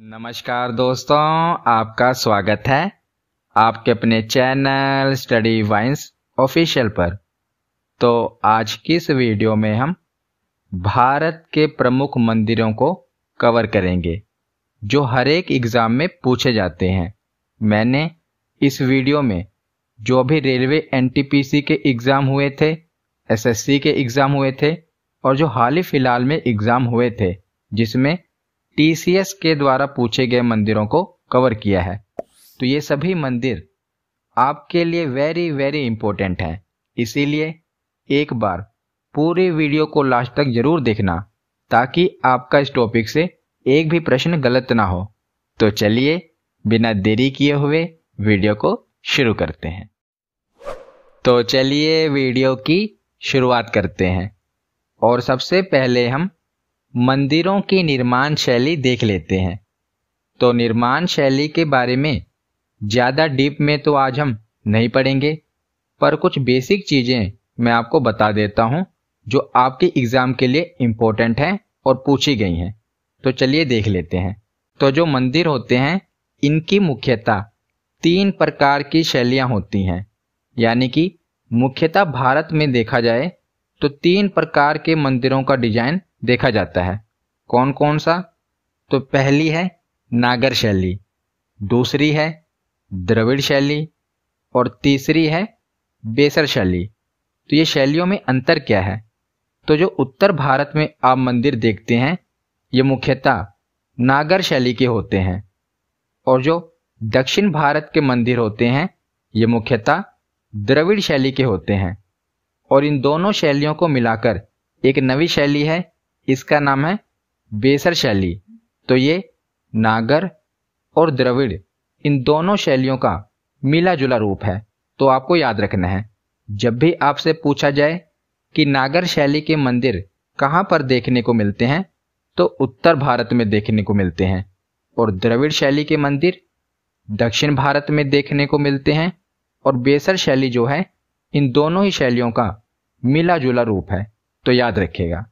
नमस्कार दोस्तों आपका स्वागत है आपके अपने चैनल स्टडी वाइंस ऑफिशियल पर तो आज की इस वीडियो में हम भारत के प्रमुख मंदिरों को कवर करेंगे जो हर एक एग्ज़ाम में पूछे जाते हैं मैंने इस वीडियो में जो भी रेलवे एनटीपीसी के एग्ज़ाम हुए थे एसएससी के एग्ज़ाम हुए थे और जो हाल ही फिलहाल में एग्ज़ाम हुए थे जिसमें टीसीएस के द्वारा पूछे गए मंदिरों को कवर किया है तो ये सभी मंदिर आपके लिए वेरी वेरी इंपॉर्टेंट है इसीलिए एक बार पूरी वीडियो को लास्ट तक जरूर देखना ताकि आपका इस टॉपिक से एक भी प्रश्न गलत ना हो तो चलिए बिना देरी किए हुए वीडियो को शुरू करते हैं तो चलिए वीडियो की शुरुआत करते हैं और सबसे पहले हम मंदिरों की निर्माण शैली देख लेते हैं तो निर्माण शैली के बारे में ज़्यादा डीप में तो आज हम नहीं पढ़ेंगे पर कुछ बेसिक चीज़ें मैं आपको बता देता हूं जो आपके एग्ज़ाम के लिए इम्पोर्टेंट हैं और पूछी गई हैं तो चलिए देख लेते हैं तो जो मंदिर होते हैं इनकी मुख्यतः तीन प्रकार की शैलियां होती हैं यानी कि मुख्यतः भारत में देखा जाए तो तीन प्रकार के मंदिरों का डिजाइन देखा जाता है कौन कौन सा तो पहली है नागर शैली दूसरी है द्रविड़ शैली और तीसरी है बेसर शैली तो ये शैलियों में अंतर क्या है तो जो उत्तर भारत में आप मंदिर देखते हैं ये मुख्यतः नागर शैली के होते हैं और जो दक्षिण भारत के मंदिर होते हैं ये मुख्यतः द्रविड़ शैली के होते हैं और इन दोनों शैलियों को मिलाकर एक नवी शैली है इसका नाम है बेसर शैली तो ये नागर और द्रविड़ इन दोनों शैलियों का मिला जुला रूप है तो आपको याद रखना है जब भी आपसे पूछा जाए कि नागर शैली के मंदिर कहां पर देखने को मिलते हैं तो उत्तर भारत में देखने को मिलते हैं और द्रविड़ शैली के मंदिर दक्षिण भारत में देखने को मिलते हैं और बेसर शैली जो है इन दोनों ही शैलियों का मिला जुला रूप है तो याद रखेगा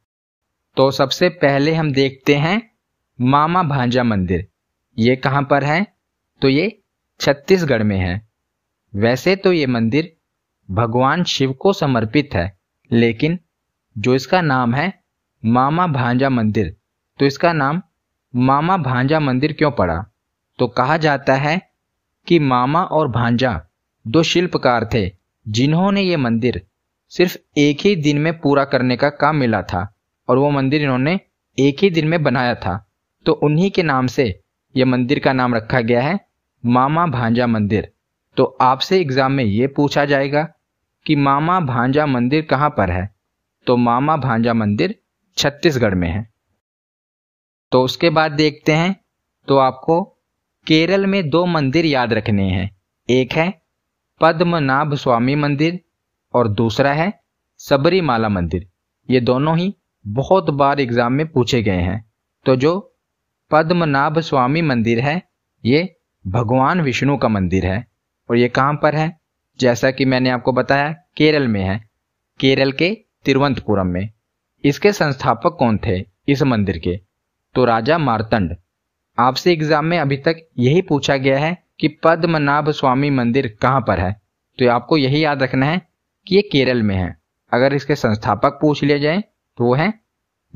तो सबसे पहले हम देखते हैं मामा भांजा मंदिर ये कहाँ पर है तो ये छत्तीसगढ़ में है वैसे तो ये मंदिर भगवान शिव को समर्पित है लेकिन जो इसका नाम है मामा भांजा मंदिर तो इसका नाम मामा भांजा मंदिर क्यों पड़ा तो कहा जाता है कि मामा और भांजा दो शिल्पकार थे जिन्होंने ये मंदिर सिर्फ एक ही दिन में पूरा करने का काम मिला था और वो मंदिर इन्होंने एक ही दिन में बनाया था तो उन्हीं के नाम से यह मंदिर का नाम रखा गया है मामा भांजा मंदिर तो आपसे एग्जाम में ये पूछा जाएगा कि मामा भांजा मंदिर कहाँ पर है तो मामा भांजा मंदिर छत्तीसगढ़ में है तो उसके बाद देखते हैं तो आपको केरल में दो मंदिर याद रखने हैं एक है पद्मनाभ स्वामी मंदिर और दूसरा है सबरीमाला मंदिर ये दोनों ही बहुत बार एग्जाम में पूछे गए हैं तो जो पद्मनाभ स्वामी मंदिर है ये भगवान विष्णु का मंदिर है और ये कहां पर है जैसा कि मैंने आपको बताया केरल में है केरल के तिरुवंतपुरम में इसके संस्थापक कौन थे इस मंदिर के तो राजा मारतंड आपसे एग्जाम में अभी तक यही पूछा गया है कि पद्मनाभ स्वामी मंदिर कहां पर है तो आपको यही याद रखना है कि ये केरल में है अगर इसके संस्थापक पूछ लिए जाए तो वो है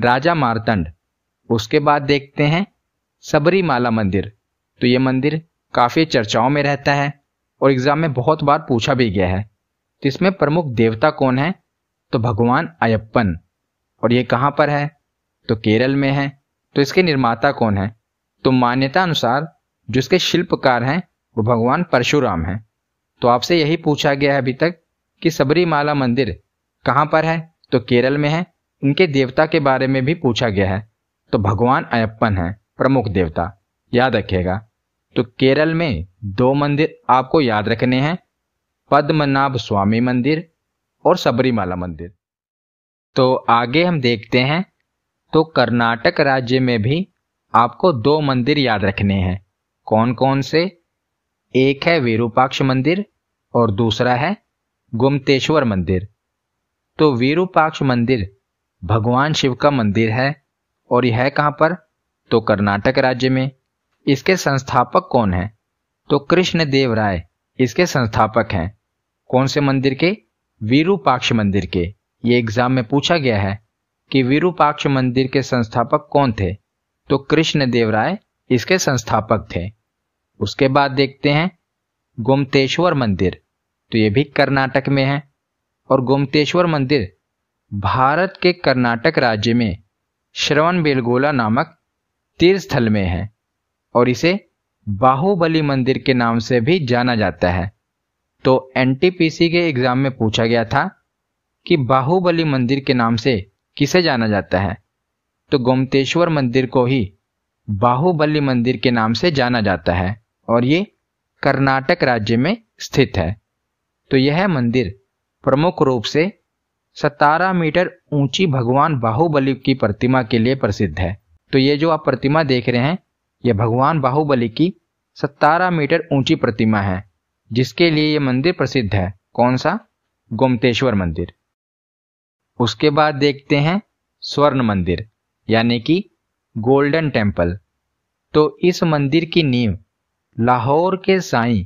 राजा मारतंड उसके बाद देखते हैं सबरीमाला मंदिर तो ये मंदिर काफ़ी चर्चाओं में रहता है और एग्ज़ाम में बहुत बार पूछा भी गया है तो इसमें प्रमुख देवता कौन है तो भगवान अयप्पन और ये कहाँ पर है तो केरल में है तो इसके निर्माता कौन है तो मान्यता अनुसार जो इसके शिल्पकार हैं वो भगवान परशुराम हैं तो आपसे यही पूछा गया है अभी तक कि सबरीमाला मंदिर कहाँ पर है तो केरल में है उनके देवता के बारे में भी पूछा गया है तो भगवान अयप्पन है प्रमुख देवता याद रखेगा तो केरल में दो मंदिर आपको याद रखने हैं पद्मनाभ स्वामी मंदिर और सबरीमाला मंदिर तो आगे हम देखते हैं तो कर्नाटक राज्य में भी आपको दो मंदिर याद रखने हैं कौन कौन से एक है वीरूपाक्ष मंदिर और दूसरा है गुमतेश्वर मंदिर तो वीरूपाक्ष मंदिर भगवान शिव का मंदिर है और यह कहां पर तो कर्नाटक राज्य में इसके संस्थापक कौन है तो कृष्ण देव राय इसके संस्थापक हैं कौन से मंदिर के वीरूपाक्ष मंदिर के ये एग्जाम में पूछा गया है कि वीरूपाक्ष मंदिर के संस्थापक कौन थे तो कृष्ण देव राय इसके संस्थापक थे उसके बाद देखते हैं गोमतेश्वर मंदिर तो ये भी कर्नाटक में है और गोमतेश्वर मंदिर भारत के कर्नाटक राज्य में श्रवण बेलगोला नामक तीर्थस्थल में है और इसे बाहुबली मंदिर के नाम से भी जाना जाता है तो एनटीपीसी के एग्जाम में पूछा गया था कि बाहुबली मंदिर के नाम से किसे जाना जाता है तो गोमतेश्वर मंदिर को ही बाहुबली मंदिर के नाम से जाना जाता है और ये कर्नाटक राज्य में स्थित है तो यह मंदिर प्रमुख रूप से सतारह मीटर ऊंची भगवान बाहुबली की प्रतिमा के लिए प्रसिद्ध है तो ये जो आप प्रतिमा देख रहे हैं यह भगवान बाहुबली की सतारह मीटर ऊंची प्रतिमा है जिसके लिए ये मंदिर प्रसिद्ध है कौन सा गोमतेश्वर मंदिर उसके बाद देखते हैं स्वर्ण मंदिर यानी कि गोल्डन टेम्पल तो इस मंदिर की नींव लाहौर के साईं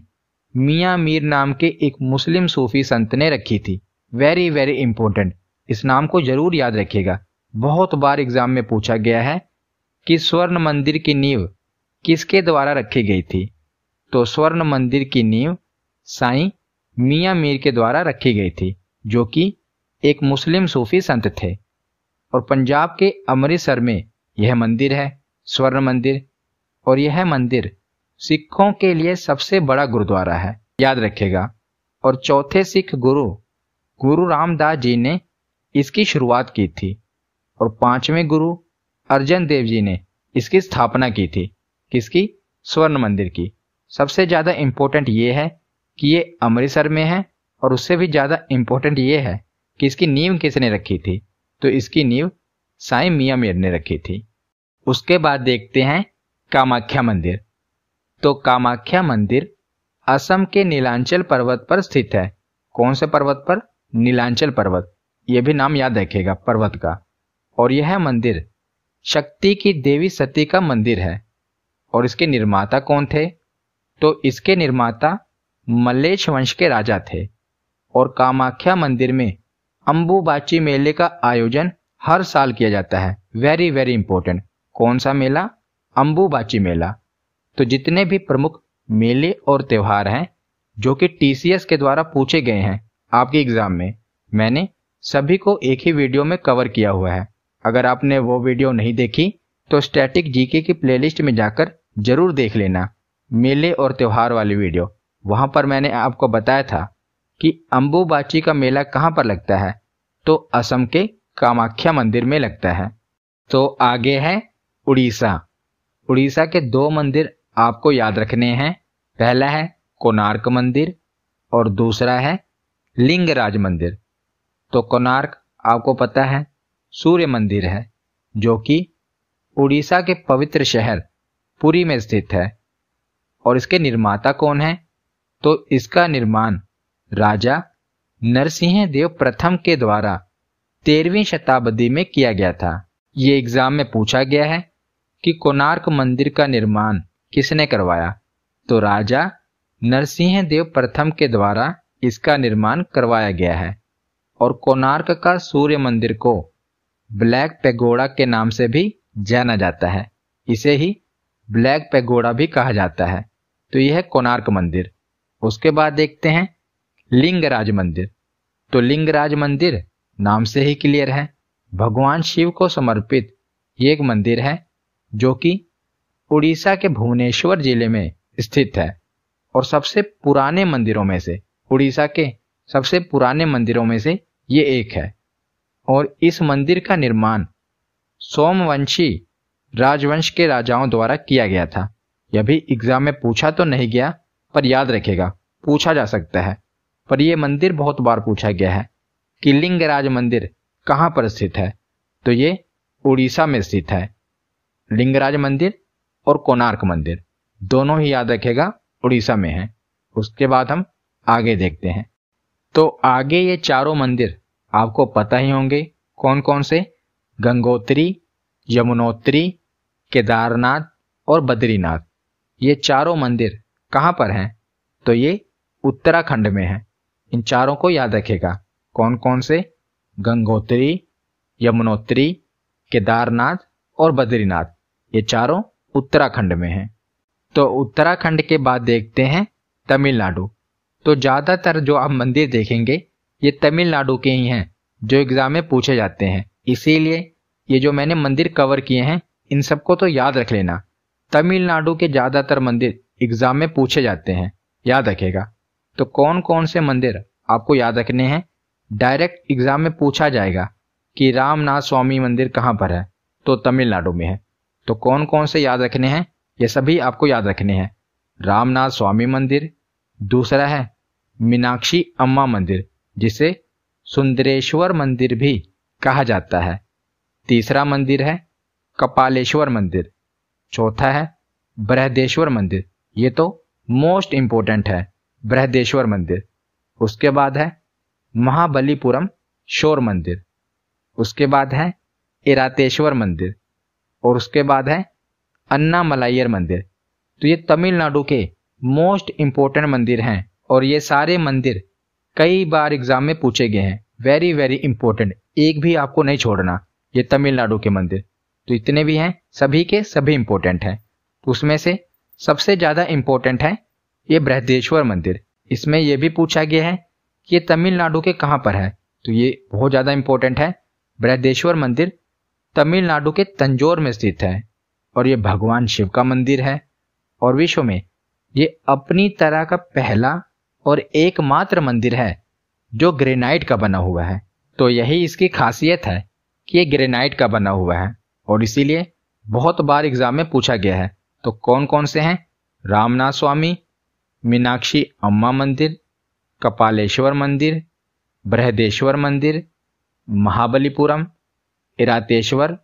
मियां मीर नाम के एक मुस्लिम सूफी संत ने रखी थी वेरी वेरी इंपॉर्टेंट इस नाम को जरूर याद रखिएगा बहुत बार एग्जाम में पूछा गया है कि स्वर्ण मंदिर की नींव किसके द्वारा रखी गई थी तो स्वर्ण मंदिर की नींव साई मियाँ मीर के द्वारा रखी गई थी जो कि एक मुस्लिम सूफी संत थे और पंजाब के अमृतसर में यह मंदिर है स्वर्ण मंदिर और यह मंदिर सिखों के लिए सबसे बड़ा गुरुद्वारा है याद रखेगा और चौथे सिख गुरु गुरु रामदास जी ने इसकी शुरुआत की थी और पांचवें गुरु अर्जन देव जी ने इसकी स्थापना की थी किसकी स्वर्ण मंदिर की सबसे ज़्यादा इम्पोर्टेंट ये है कि ये अमृतसर में है और उससे भी ज़्यादा इम्पोर्टेंट ये है कि इसकी नींव किसने रखी थी तो इसकी नींव साई मियाँ मीर ने रखी थी उसके बाद देखते हैं कामाख्या मंदिर तो कामाख्या मंदिर असम के नीलांचल पर्वत पर स्थित है कौन से पर्वत पर नीलांचल पर्वत यह भी नाम याद रखेगा पर्वत का और यह मंदिर शक्ति की देवी सती का मंदिर है और इसके निर्माता कौन थे तो इसके निर्माता मल्लेश वंश के राजा थे और कामाख्या मंदिर में अंबुबाची मेले का आयोजन हर साल किया जाता है वेरी वेरी इंपॉर्टेंट कौन सा मेला अंबुबाची मेला तो जितने भी प्रमुख मेले और त्योहार हैं जो कि टीसीएस के द्वारा पूछे गए हैं आपके एग्जाम में मैंने सभी को एक ही वीडियो में कवर किया हुआ है अगर आपने वो वीडियो नहीं देखी तो स्टैटिक जीके की प्लेलिस्ट में जाकर जरूर देख लेना मेले और त्योहार वाली वीडियो वहां पर मैंने आपको बताया था कि अंबुबाची का मेला कहाँ पर लगता है तो असम के कामाख्या मंदिर में लगता है तो आगे है उड़ीसा उड़ीसा के दो मंदिर आपको याद रखने हैं पहला है कोणार्क मंदिर और दूसरा है लिंगराज मंदिर तो कोणार्क आपको पता है सूर्य मंदिर है जो कि उड़ीसा के पवित्र शहर पुरी में स्थित है और इसके निर्माता कौन है तो इसका निर्माण राजा नरसिंह देव प्रथम के द्वारा तेरहवीं शताब्दी में किया गया था ये एग्जाम में पूछा गया है कि कोणार्क मंदिर का निर्माण किसने करवाया तो राजा नरसिंह देव प्रथम के द्वारा इसका निर्माण करवाया गया है और कोणार्क का सूर्य मंदिर को ब्लैक पेगोड़ा के नाम से भी जाना जाता है इसे ही ब्लैक पेगोड़ा भी कहा जाता है तो यह है कोणार्क मंदिर उसके बाद देखते हैं लिंगराज मंदिर तो लिंगराज मंदिर नाम से ही क्लियर है भगवान शिव को समर्पित ये एक मंदिर है जो कि उड़ीसा के भुवनेश्वर जिले में स्थित है और सबसे पुराने मंदिरों में से उड़ीसा के सबसे पुराने मंदिरों में से ये एक है और इस मंदिर का निर्माण सोमवंशी राजवंश के राजाओं द्वारा किया गया था यह भी एग्जाम में पूछा तो नहीं गया पर याद रखेगा पूछा जा सकता है पर यह मंदिर बहुत बार पूछा गया है कि लिंगराज मंदिर कहाँ पर स्थित है तो ये उड़ीसा में स्थित है लिंगराज मंदिर और कोणार्क मंदिर दोनों ही याद रखेगा उड़ीसा में है उसके बाद हम आगे देखते हैं तो आगे ये चारों मंदिर आपको पता ही होंगे कौन कौन से गंगोत्री यमुनोत्री केदारनाथ और बद्रीनाथ ये चारों मंदिर कहाँ पर हैं तो ये उत्तराखंड में हैं इन चारों को याद रखेगा कौन कौन से गंगोत्री यमुनोत्री केदारनाथ और बद्रीनाथ ये चारों उत्तराखंड में हैं तो उत्तराखंड के बाद देखते हैं तमिलनाडु तो ज़्यादातर जो आप मंदिर देखेंगे ये तमिलनाडु के ही हैं जो एग्ज़ाम में पूछे जाते हैं इसीलिए ये जो मैंने मंदिर कवर किए हैं इन सबको तो याद रख लेना तमिलनाडु के ज़्यादातर मंदिर एग्ज़ाम में पूछे जाते हैं याद रखेगा तो कौन कौन से मंदिर आपको याद रखने हैं डायरेक्ट एग्ज़ाम में पूछा जाएगा कि रामनाथ स्वामी मंदिर कहाँ पर है तो तमिलनाडु में है तो कौन कौन से याद रखने हैं ये सभी आपको याद रखने हैं रामनाथ स्वामी मंदिर दूसरा है मीनाक्षी अम्मा मंदिर जिसे सुंदरेश्वर मंदिर भी कहा जाता है तीसरा मंदिर है कपालेश्वर मंदिर चौथा है बृहदेश्वर मंदिर ये तो मोस्ट इंपोर्टेंट है बृहदेश्वर मंदिर उसके बाद है महाबलीपुरम शोर मंदिर उसके बाद है इरातेश्वर मंदिर और उसके बाद है अन्ना मलायर मंदिर तो ये तमिलनाडु के मोस्ट इम्पोर्टेंट मंदिर हैं और ये सारे मंदिर कई बार एग्जाम में पूछे गए हैं वेरी वेरी इंपॉर्टेंट एक भी आपको नहीं छोड़ना ये तमिलनाडु के मंदिर तो इतने भी हैं सभी के सभी इंपॉर्टेंट हैं उसमें से सबसे ज़्यादा इम्पोर्टेंट है ये बृहदेश्वर मंदिर इसमें यह भी पूछा गया है कि ये तमिलनाडु के कहाँ पर है तो ये बहुत ज़्यादा इंपॉर्टेंट है बृहदेश्वर मंदिर तमिलनाडु के तंजोर में स्थित है और ये भगवान शिव का मंदिर है और विश्व में ये अपनी तरह का पहला और एकमात्र मंदिर है जो ग्रेनाइट का बना हुआ है तो यही इसकी खासियत है कि ये ग्रेनाइट का बना हुआ है और इसीलिए बहुत बार एग्जाम में पूछा गया है तो कौन कौन से हैं रामनाथ स्वामी मीनाक्षी अम्मा मंदिर कपालेश्वर मंदिर बृहदेश्वर मंदिर महाबलीपुरम इरातेश्वर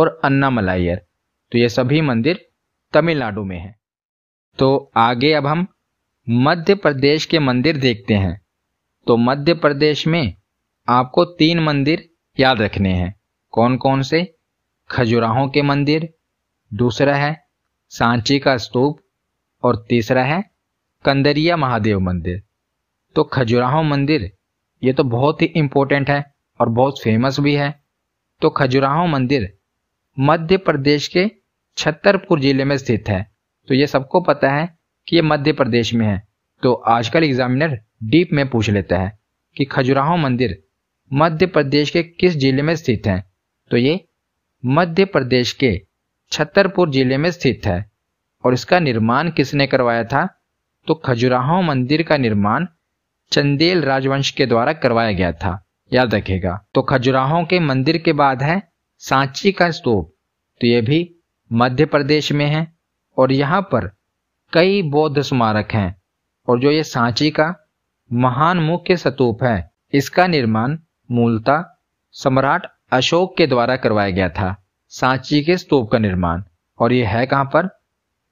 और मलायर तो ये सभी मंदिर तमिलनाडु में हैं तो आगे अब हम मध्य प्रदेश के मंदिर देखते हैं तो मध्य प्रदेश में आपको तीन मंदिर याद रखने हैं कौन कौन से खजुराहों के मंदिर दूसरा है सांची का स्तूप और तीसरा है कंदरिया महादेव मंदिर तो खजुराहो मंदिर ये तो बहुत ही इम्पोर्टेंट है और बहुत फेमस भी है तो खजुराहो मंदिर मध्य प्रदेश के छतरपुर जिले में स्थित है तो ये सबको पता है कि ये मध्य प्रदेश में है तो आजकल एग्जामिनर डीप में पूछ लेता है कि खजुराहो मंदिर मध्य प्रदेश के किस जिले में स्थित है तो ये मध्य प्रदेश के छतरपुर जिले में स्थित है और इसका निर्माण किसने करवाया था तो खजुराहो मंदिर का निर्माण चंदेल राजवंश के द्वारा करवाया गया था याद रखेगा तो खजुराहो के मंदिर के बाद है सांची का स्तूप तो ये भी मध्य प्रदेश में है और यहाँ पर कई बौद्ध स्मारक हैं और जो ये सांची का महान मुख्य स्तूप है इसका निर्माण मूलतः सम्राट अशोक के द्वारा करवाया गया था सांची के स्तूप का निर्माण और ये है कहां पर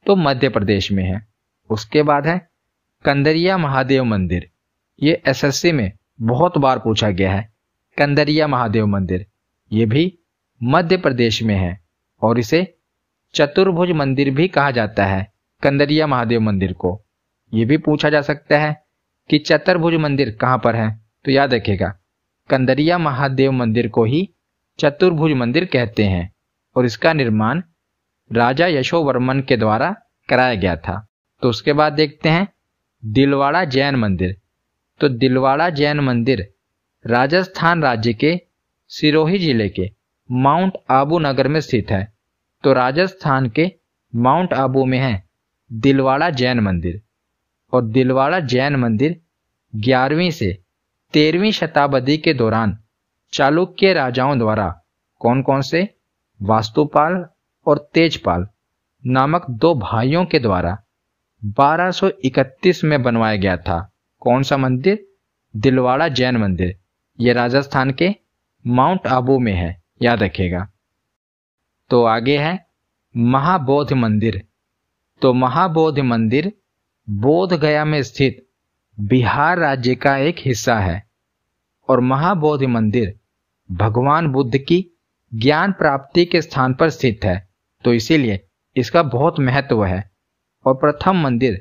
तो मध्य प्रदेश में है उसके बाद है कंदरिया महादेव मंदिर ये एसएससी में बहुत बार पूछा गया है कंदरिया महादेव मंदिर ये भी मध्य प्रदेश में है और इसे चतुर्भुज मंदिर भी कहा जाता है कंदरिया महादेव मंदिर को यह भी पूछा जा सकता है कि चतुर्भुज मंदिर कहाँ पर है तो याद रखेगा कंदरिया महादेव मंदिर को ही चतुर्भुज मंदिर कहते हैं और इसका निर्माण राजा यशोवर्मन के द्वारा कराया गया था तो उसके बाद देखते हैं दिलवाड़ा जैन मंदिर तो दिलवाड़ा जैन मंदिर राजस्थान राज्य के सिरोही जिले के माउंट आबू नगर में स्थित है तो राजस्थान के माउंट आबू में है दिलवाड़ा जैन मंदिर और दिलवाड़ा जैन मंदिर ग्यारहवीं से तेरहवीं शताब्दी के दौरान चालुक्य राजाओं द्वारा कौन कौन से वास्तुपाल और तेजपाल नामक दो भाइयों के द्वारा 1231 में बनवाया गया था कौन सा मंदिर दिलवाड़ा जैन मंदिर यह राजस्थान के माउंट आबू में है याद रखेगा तो आगे है महाबोध मंदिर तो महाबोध मंदिर बोध गया में स्थित बिहार राज्य का एक हिस्सा है और महाबोध मंदिर भगवान बुद्ध की ज्ञान प्राप्ति के स्थान पर स्थित है तो इसीलिए इसका बहुत महत्व है और प्रथम मंदिर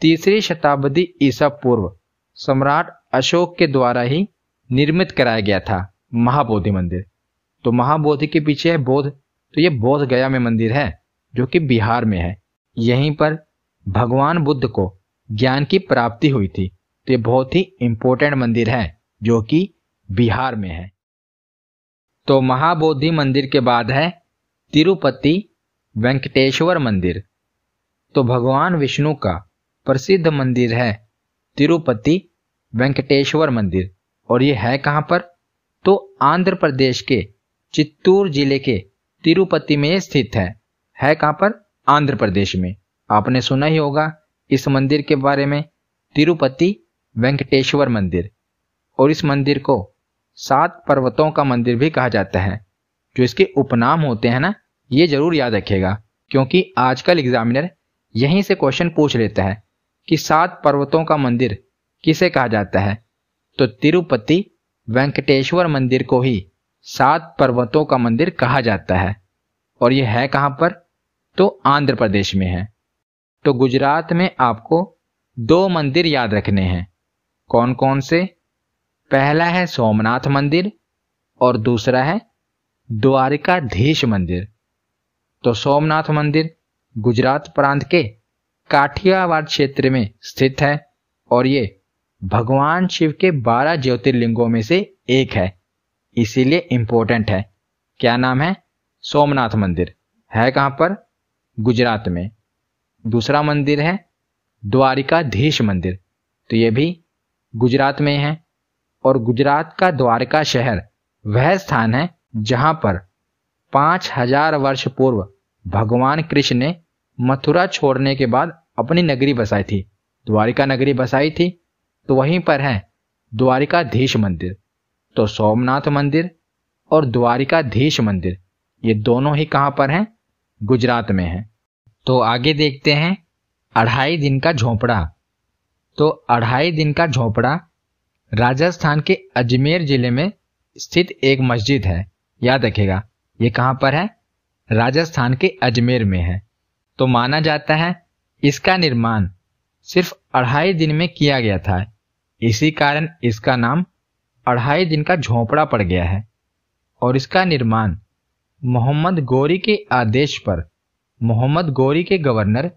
तीसरी शताब्दी ईसा पूर्व सम्राट अशोक के द्वारा ही निर्मित कराया गया था महाबोधि मंदिर तो महाबोधि के पीछे है बोध तो ये बोध गया में मंदिर है जो कि बिहार में है यहीं पर भगवान बुद्ध को ज्ञान की प्राप्ति हुई थी तो ये बहुत ही इंपॉर्टेंट मंदिर है जो कि बिहार में है तो महाबोधि मंदिर के बाद है तिरुपति वेंकटेश्वर मंदिर तो भगवान विष्णु का प्रसिद्ध मंदिर है तिरुपति वेंकटेश्वर मंदिर और ये है कहाँ पर तो आंध्र प्रदेश के चित्तूर जिले के तिरुपति में स्थित है है कहां पर आंध्र प्रदेश में आपने सुना ही होगा इस मंदिर के बारे में तिरुपति वेंकटेश्वर मंदिर और इस मंदिर को सात पर्वतों का मंदिर भी कहा जाता है जो इसके उपनाम होते हैं ना ये जरूर याद रखेगा क्योंकि आजकल एग्जामिनर यहीं से क्वेश्चन पूछ लेता है कि सात पर्वतों का मंदिर किसे कहा जाता है तो तिरुपति वेंकटेश्वर मंदिर को ही सात पर्वतों का मंदिर कहा जाता है और यह है कहां पर तो आंध्र प्रदेश में है तो गुजरात में आपको दो मंदिर याद रखने हैं कौन कौन से पहला है सोमनाथ मंदिर और दूसरा है द्वारिकाधीश मंदिर तो सोमनाथ मंदिर गुजरात प्रांत के काठियावाड़ क्षेत्र में स्थित है और ये भगवान शिव के बारह ज्योतिर्लिंगों में से एक है इसीलिए इम्पोर्टेंट है क्या नाम है सोमनाथ मंदिर है कहां पर गुजरात में दूसरा मंदिर है द्वारिकाधीश मंदिर तो यह भी गुजरात में है और गुजरात का द्वारका शहर वह स्थान है जहां पर पांच हजार वर्ष पूर्व भगवान कृष्ण ने मथुरा छोड़ने के बाद अपनी नगरी बसाई थी द्वारिका नगरी बसाई थी तो वहीं पर है द्वारिकाधीश मंदिर तो सोमनाथ मंदिर और द्वारिकाधीश मंदिर ये दोनों ही कहां पर हैं गुजरात में हैं तो आगे देखते हैं अढ़ाई दिन का झोपड़ा तो अढ़ाई दिन का झोपड़ा राजस्थान के अजमेर जिले में स्थित एक मस्जिद है याद रखेगा ये कहाँ पर है राजस्थान के अजमेर में है तो माना जाता है इसका निर्माण सिर्फ अढ़ाई दिन में किया गया था इसी कारण इसका नाम अढ़ाई दिन का झोंपड़ा पड़ गया है और इसका निर्माण मोहम्मद गौरी के आदेश पर मोहम्मद गौरी के गवर्नर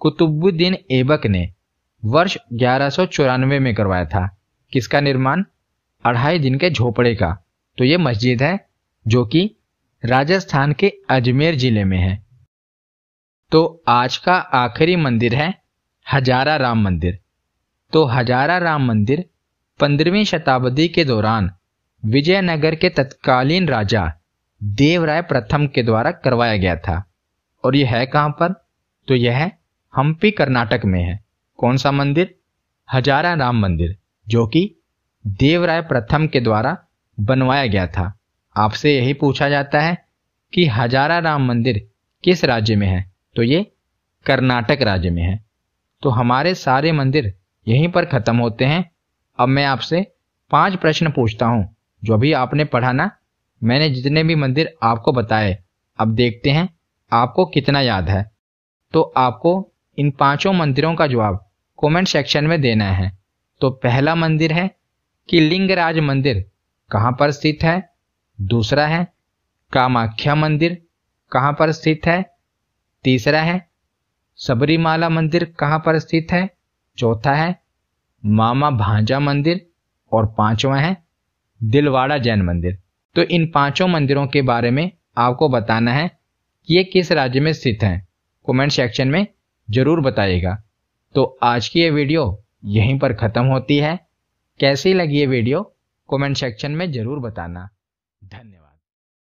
कुतुबुद्दीन एबक ने वर्ष ग्यारह में करवाया था किसका निर्माण अढ़ाई दिन के झोपड़े का तो ये मस्जिद है जो कि राजस्थान के अजमेर जिले में है तो आज का आखिरी मंदिर है हजारा राम मंदिर तो हजारा राम मंदिर पंद्रहवीं शताब्दी के दौरान विजयनगर के तत्कालीन राजा देवराय प्रथम के द्वारा करवाया गया था और यह है कहां पर तो यह हम्पी कर्नाटक में है कौन सा मंदिर हजारा राम मंदिर जो कि देवराय प्रथम के द्वारा बनवाया गया था आपसे यही पूछा जाता है कि हजारा राम मंदिर किस राज्य में है तो ये कर्नाटक राज्य में है तो हमारे सारे मंदिर यहीं पर ख़त्म होते हैं अब मैं आपसे पांच प्रश्न पूछता हूं जो भी आपने पढ़ा ना मैंने जितने भी मंदिर आपको बताए अब देखते हैं आपको कितना याद है तो आपको इन पांचों मंदिरों का जवाब कमेंट सेक्शन में देना है तो पहला मंदिर है कि लिंगराज मंदिर कहां पर स्थित है दूसरा है कामाख्या मंदिर कहां पर स्थित है तीसरा है सबरीमाला मंदिर कहां पर स्थित है चौथा है मामा भांजा मंदिर और पांचवा है दिलवाड़ा जैन मंदिर तो इन पांचों मंदिरों के बारे में आपको बताना है कि ये किस राज्य में स्थित हैं कमेंट सेक्शन में ज़रूर बताइएगा तो आज की ये वीडियो यहीं पर ख़त्म होती है कैसी लगी ये वीडियो कमेंट सेक्शन में ज़रूर बताना धन्यवाद